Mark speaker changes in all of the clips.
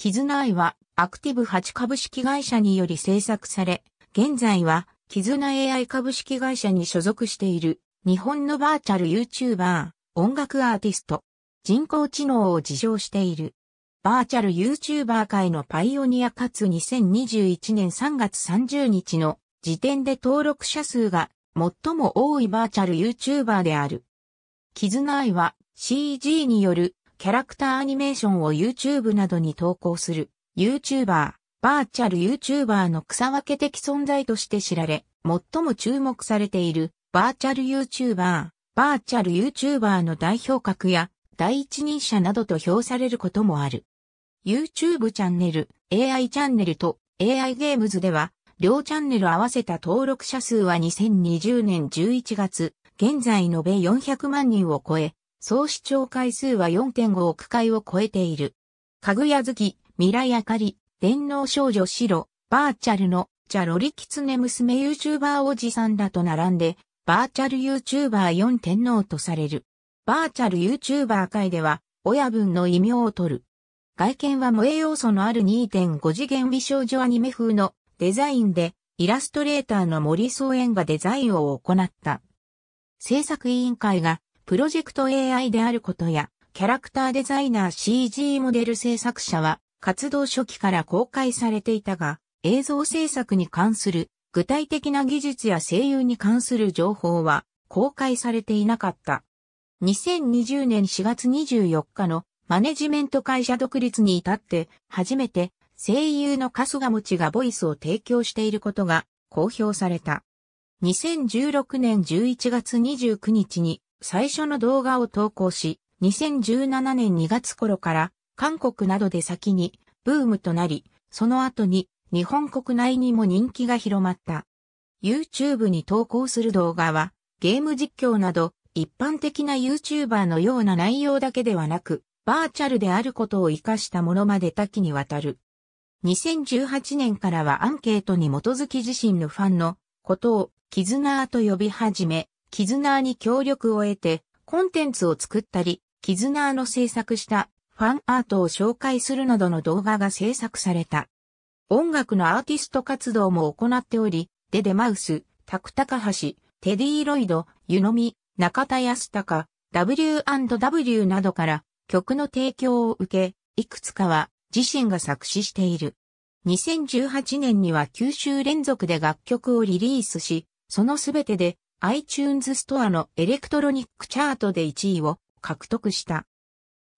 Speaker 1: キズナアイはアクティブ8株式会社により制作され、現在はキズナ AI 株式会社に所属している日本のバーチャル YouTuber、音楽アーティスト、人工知能を自称している。バーチャル YouTuber 界のパイオニアかつ2021年3月30日の時点で登録者数が最も多いバーチャル YouTuber である。キズナアイは CG によるキャラクターアニメーションを YouTube などに投稿する YouTuber、バーチャル YouTuber の草分け的存在として知られ、最も注目されているバーチャル YouTuber、バーチャル YouTuber の代表格や第一人者などと評されることもある。YouTube チャンネル、AI チャンネルと AI ゲームズでは、両チャンネル合わせた登録者数は2020年11月、現在延べ400万人を超え、総視聴回数は4.5億回を超えている。かぐや月、未来あかり、電脳少女白、バーチャルの、チャロリキツネ娘 YouTuber おじさんらと並んで、バーチャル YouTuber4 天皇とされる。バーチャル YouTuber 界では、親分の異名を取る。外見は萌え要素のある2.5次元美少女アニメ風のデザインで、イラストレーターの森総園がデザインを行った。制作委員会がプロジェクト AI であることや、キャラクターデザイナー CG モデル制作者は、活動初期から公開されていたが、映像制作に関する具体的な技術や声優に関する情報は公開されていなかった。2020年4月24日のマネジメント会社独立に至って初めて声優の春日持ちがボイスを提供していることが公表された。2016年11月29日に最初の動画を投稿し、2017年2月頃から韓国などで先にブームとなり、その後に日本国内にも人気が広まった。YouTube に投稿する動画はゲーム実況など一般的な YouTuber のような内容だけではなく、バーチャルであることを活かしたものまで多岐にわたる。2018年からはアンケートに基づき自身のファンのことをキズナーと呼び始め、キズナーに協力を得て、コンテンツを作ったり、キズナーの制作したファンアートを紹介するなどの動画が制作された。音楽のアーティスト活動も行っており、デデマウス、タクタカハシ、テディ・ロイド、ユノミ、中田康隆、W&W などから曲の提供を受け、いくつかは自身が作詞している。2018年には9週連続で楽曲をリリースし、そのすべてで iTunes ストアのエレクトロニックチャートで1位を獲得した。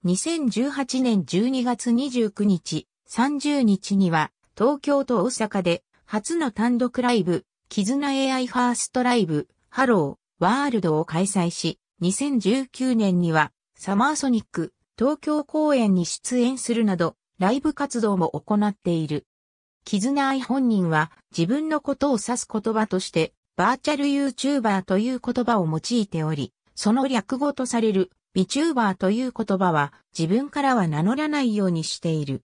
Speaker 1: 2018年12月29日、30日には東京と大阪で初の単独ライブ、絆 AI ファーストライブ、ハロー、ワールドを開催し、2019年にはサマーソニック、東京公演に出演するなど、ライブ活動も行っている。絆愛本人は自分のことを指す言葉として、バーチャル YouTuber という言葉を用いており、その略語とされる VTuber という言葉は自分からは名乗らないようにしている。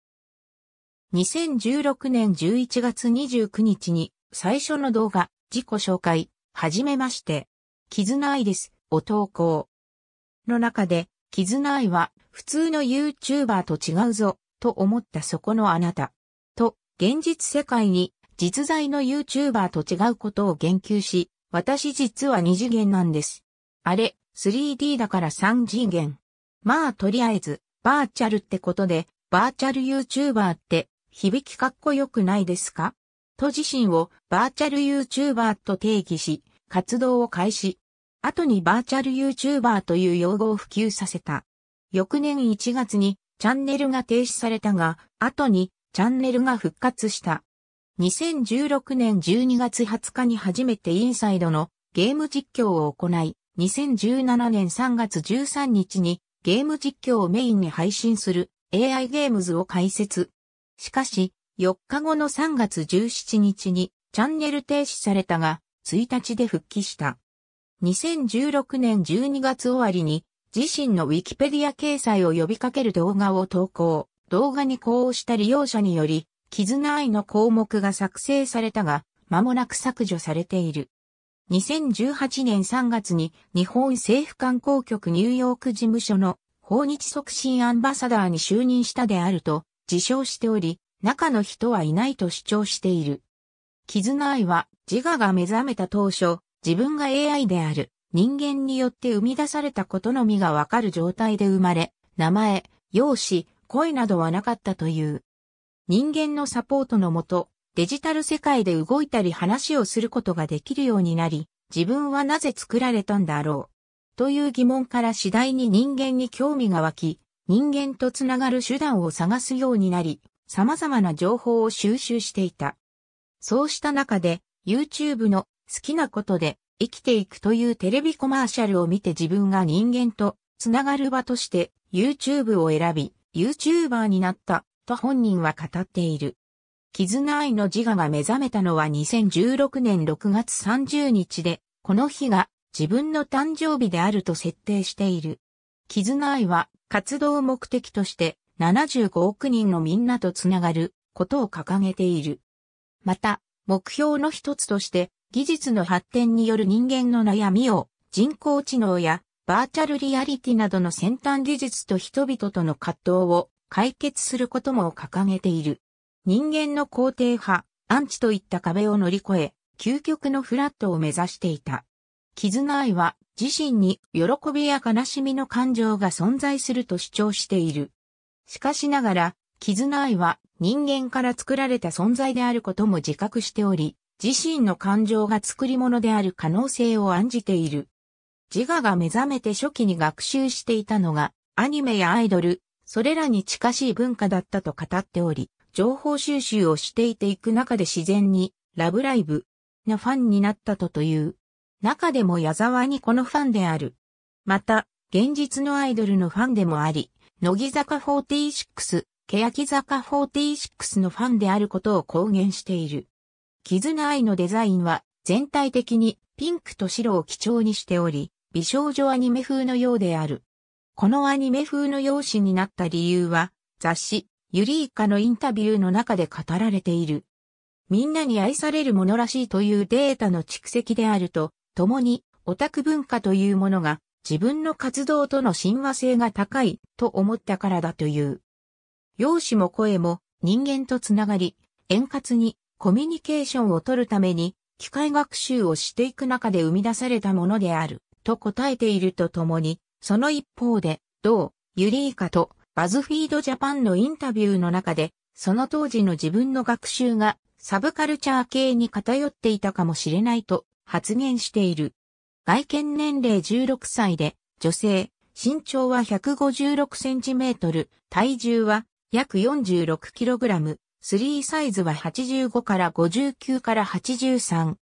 Speaker 1: 2016年11月29日に最初の動画、自己紹介、はじめまして、キズナアイです、お投稿。の中で、キズナアイは普通の YouTuber と違うぞ、と思ったそこのあなた。と、現実世界に実在の YouTuber と違うことを言及し、私実は二次元なんです。あれ、3D だから三次元。まあとりあえず、バーチャルってことで、バーチャル YouTuber って響きかっこよくないですかと自身をバーチャル YouTuber と定義し、活動を開始。後にバーチャル YouTuber という用語を普及させた。翌年1月にチャンネルが停止されたが、後にチャンネルが復活した。2016年12月20日に初めてインサイドのゲーム実況を行い、2017年3月13日にゲーム実況をメインに配信する AI ゲームズを開設。しかし、4日後の3月17日にチャンネル停止されたが、1日で復帰した。2016年12月終わりに自身のウィキペディア掲載を呼びかける動画を投稿。動画に呼応した利用者により、絆愛の項目が作成されたが、間もなく削除されている。2018年3月に日本政府観光局ニューヨーク事務所の訪日促進アンバサダーに就任したであると自称しており、中の人はいないと主張している。絆愛は自我が目覚めた当初、自分が AI である人間によって生み出されたことのみがわかる状態で生まれ、名前、容姿、声などはなかったという。人間のサポートのもと、デジタル世界で動いたり話をすることができるようになり、自分はなぜ作られたんだろう。という疑問から次第に人間に興味が湧き、人間とつながる手段を探すようになり、様々な情報を収集していた。そうした中で、YouTube の好きなことで生きていくというテレビコマーシャルを見て自分が人間とつながる場として YouTube を選び、YouTuber になったと本人は語っている。絆愛の自我が目覚めたのは2016年6月30日で、この日が自分の誕生日であると設定している。絆愛は活動目的として75億人のみんなとつながることを掲げている。また、目標の一つとして技術の発展による人間の悩みを人工知能やバーチャルリアリティなどの先端技術と人々との葛藤を解決することも掲げている。人間の肯定派、アンチといった壁を乗り越え、究極のフラットを目指していた。絆愛は自身に喜びや悲しみの感情が存在すると主張している。しかしながら、絆愛は人間から作られた存在であることも自覚しており、自身の感情が作り物である可能性を案じている。自我が目覚めて初期に学習していたのが、アニメやアイドル、それらに近しい文化だったと語っており、情報収集をしていていく中で自然に、ラブライブのファンになったとという。中でも矢沢にこのファンである。また、現実のアイドルのファンでもあり、乃木坂46、欅坂46のファンであることを公言している。絆愛のデザインは全体的にピンクと白を基調にしており、美少女アニメ風のようである。このアニメ風の容姿になった理由は、雑誌、ユリーカのインタビューの中で語られている。みんなに愛されるものらしいというデータの蓄積であると、共にオタク文化というものが自分の活動との親和性が高いと思ったからだという。容姿も声も人間とつながり、円滑にコミュニケーションを取るために機械学習をしていく中で生み出されたものであると答えているとともに、その一方で、同、ユリーカとバズフィードジャパンのインタビューの中で、その当時の自分の学習がサブカルチャー系に偏っていたかもしれないと発言している。外見年齢16歳で、女性、身長は156センチメートル、体重は約46キログラム、スリーサイズは85から59から83。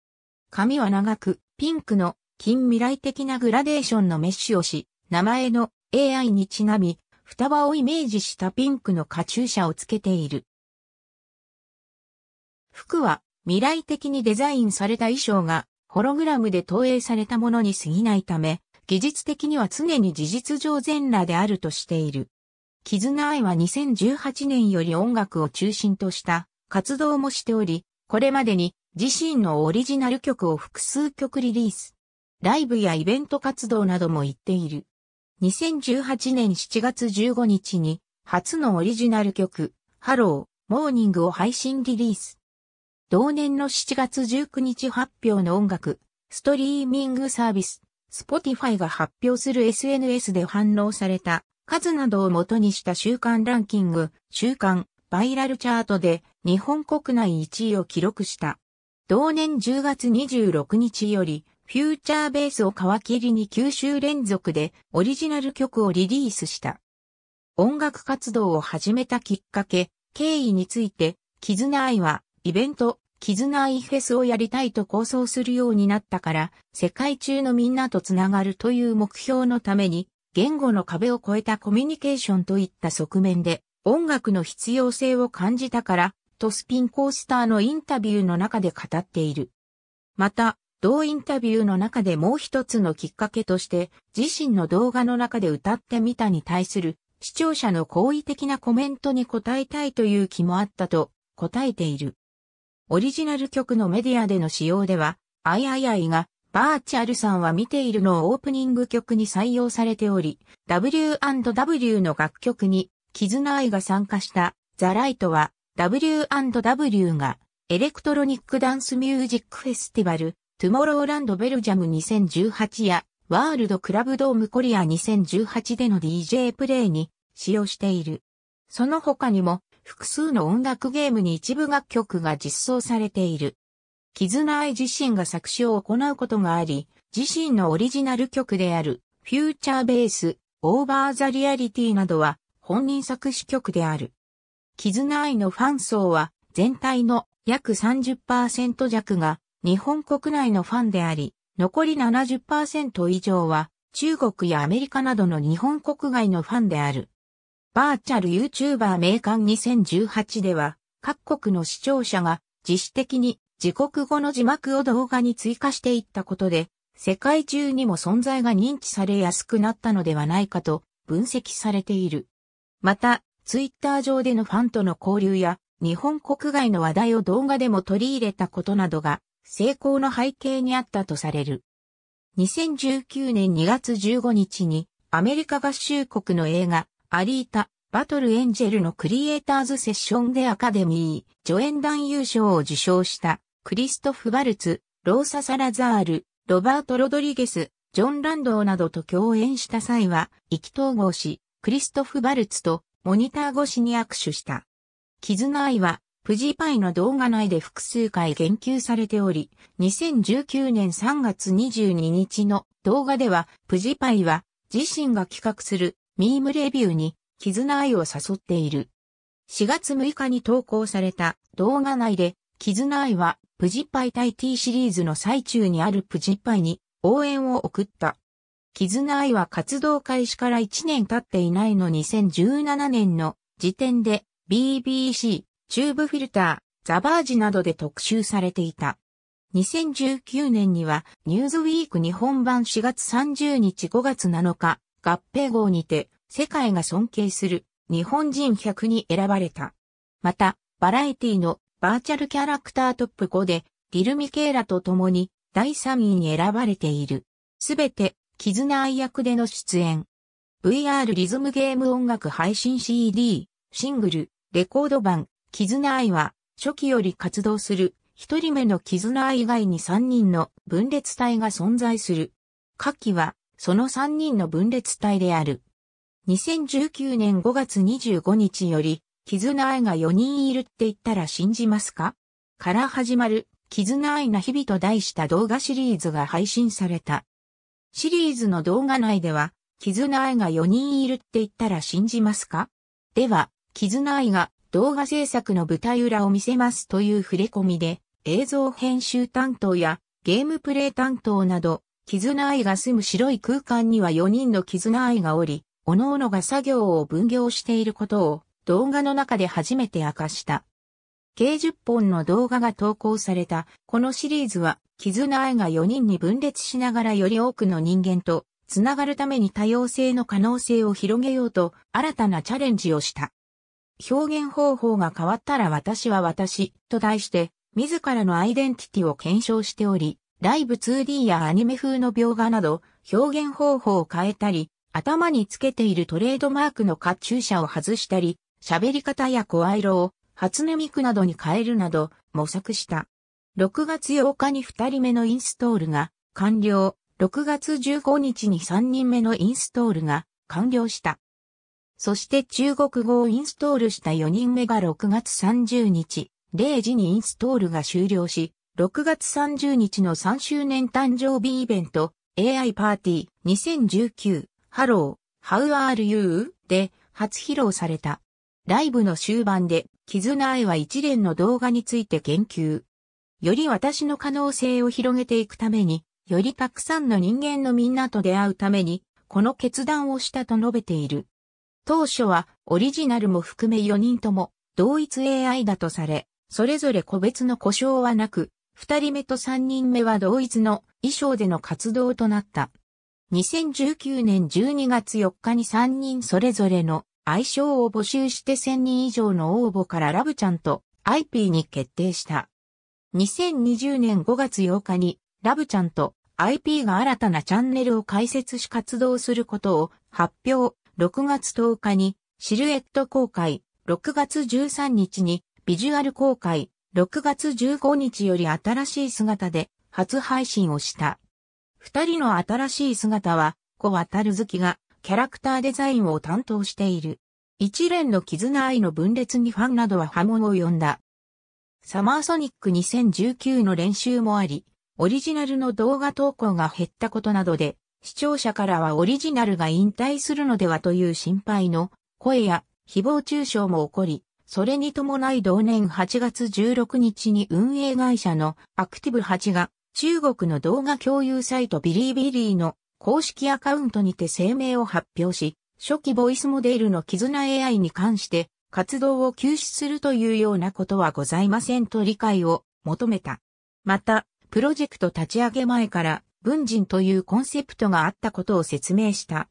Speaker 1: 髪は長く、ピンクの近未来的なグラデーションのメッシュをし、名前の AI にちなみ、双葉をイメージしたピンクのカチューシャをつけている。服は未来的にデザインされた衣装がホログラムで投影されたものに過ぎないため、技術的には常に事実上全裸であるとしている。キズナアイは2018年より音楽を中心とした活動もしており、これまでに自身のオリジナル曲を複数曲リリース。ライブやイベント活動なども行っている。2018年7月15日に初のオリジナル曲、ハロー、モーニングを配信リリース。同年の7月19日発表の音楽、ストリーミングサービス、Spotify が発表する SNS で反応された数などを元にした週間ランキング、週間、バイラルチャートで日本国内1位を記録した。同年10月26日よりフューチャーベースを皮切りに9週連続でオリジナル曲をリリースした。音楽活動を始めたきっかけ、経緯について、キズナアイはイベント、キズナフェスをやりたいと構想するようになったから、世界中のみんなとつながるという目標のために、言語の壁を越えたコミュニケーションといった側面で、音楽の必要性を感じたから、とスピンコースターのインタビューの中で語っている。また、同インタビューの中でもう一つのきっかけとして、自身の動画の中で歌ってみたに対する視聴者の好意的なコメントに応えたいという気もあったと答えている。オリジナル曲のメディアでの使用では、あいあいあいが、バーチャルさんは見ているのをオープニング曲に採用されており、W&W の楽曲に、絆愛が参加したザライトは W&W がエレクトロニックダンスミュージックフェスティバルトゥモローランドベルジャム2018やワールドクラブドームコリア2018での DJ プレイに使用している。その他にも複数の音楽ゲームに一部楽曲が実装されている。キズナアイ自身が作詞を行うことがあり、自身のオリジナル曲であるフューチャーベース、オーバーザリアリティなどは本人作詞曲である。キズナアイのファン層は全体の約30%弱が日本国内のファンであり、残り70%以上は中国やアメリカなどの日本国外のファンである。バーチャル YouTuber 名鑑2018では、各国の視聴者が自主的に自国語の字幕を動画に追加していったことで、世界中にも存在が認知されやすくなったのではないかと分析されている。また、ツイッター上でのファンとの交流や、日本国外の話題を動画でも取り入れたことなどが成功の背景にあったとされる。2019年2月15日にアメリカ合衆国の映画アリータ・バトル・エンジェルのクリエイターズセッションでアカデミー助演男優賞を受賞したクリストフ・バルツ、ローサ・サラザール、ロバート・ロドリゲス、ジョン・ランドーなどと共演した際は意気投合し、クリストフ・バルツとモニター越しに握手した。絆愛はプジパイの動画内で複数回言及されており、2019年3月22日の動画では、プジパイは自身が企画するミームレビューに絆愛を誘っている。4月6日に投稿された動画内で、絆愛はプジパイ対 T シリーズの最中にあるプジパイに応援を送った。絆愛は活動開始から1年経っていないの2017年の時点で BBC チューブフィルター、ザバージなどで特集されていた。2019年には、ニューズウィーク日本版4月30日5月7日、合併号にて、世界が尊敬する日本人100に選ばれた。また、バラエティのバーチャルキャラクタートップ5で、ディル・ミケーラと共に第3位に選ばれている。すべて、絆愛役での出演。VR リズムゲーム音楽配信 CD、シングル、レコード版、絆愛は、初期より活動する、一人目の絆愛以外に三人の分裂体が存在する。下記は、その三人の分裂体である。2019年5月25日より、絆愛が4人いるって言ったら信じますかから始まる、絆愛な日々と題した動画シリーズが配信された。シリーズの動画内では、絆愛が4人いるって言ったら信じますかでは、絆愛が動画制作の舞台裏を見せますという触れ込みで、映像編集担当やゲームプレイ担当など、絆愛が住む白い空間には4人の絆愛がおり、各々が作業を分業していることを動画の中で初めて明かした。計10本の動画が投稿された、このシリーズは、絆愛が4人に分裂しながらより多くの人間と、繋がるために多様性の可能性を広げようと、新たなチャレンジをした。表現方法が変わったら私は私と題して、自らのアイデンティティを検証しており、ライブ 2D やアニメ風の描画など、表現方法を変えたり、頭につけているトレードマークのカチューシャを外したり、喋り方や声色を初音ミクなどに変えるなど模索した。6月8日に2人目のインストールが完了、6月15日に3人目のインストールが完了した。そして中国語をインストールした4人目が6月30日、0時にインストールが終了し、6月30日の3周年誕生日イベント、AI パーティー2019ハロー How are you? で初披露された。ライブの終盤で、絆愛は一連の動画について言及。より私の可能性を広げていくために、よりたくさんの人間のみんなと出会うために、この決断をしたと述べている。当初はオリジナルも含め4人とも同一 AI だとされ、それぞれ個別の故障はなく、2人目と3人目は同一の衣装での活動となった。2019年12月4日に3人それぞれの愛称を募集して1000人以上の応募からラブちゃんと IP に決定した。2020年5月8日にラブちゃんと IP が新たなチャンネルを開設し活動することを発表。6月10日にシルエット公開、6月13日にビジュアル公開、6月15日より新しい姿で初配信をした。二人の新しい姿は、小渡る月がキャラクターデザインを担当している。一連の絆愛の分裂にファンなどは波紋を呼んだ。サマーソニック2019の練習もあり、オリジナルの動画投稿が減ったことなどで、視聴者からはオリジナルが引退するのではという心配の声や誹謗中傷も起こり、それに伴い同年8月16日に運営会社のアクティブ8が中国の動画共有サイトビリービリーの公式アカウントにて声明を発表し、初期ボイスモデルの絆 AI に関して活動を休止するというようなことはございませんと理解を求めた。また、プロジェクト立ち上げ前から文人というコンセプトがあったことを説明した。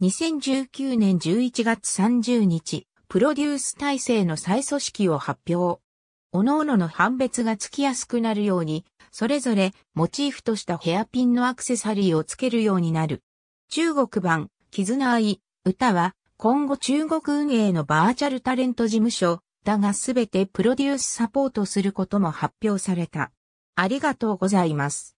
Speaker 1: 2019年11月30日、プロデュース体制の再組織を発表。各々の判別がつきやすくなるように、それぞれモチーフとしたヘアピンのアクセサリーをつけるようになる。中国版、絆愛、歌は、今後中国運営のバーチャルタレント事務所、だがすべてプロデュースサポートすることも発表された。ありがとうございます。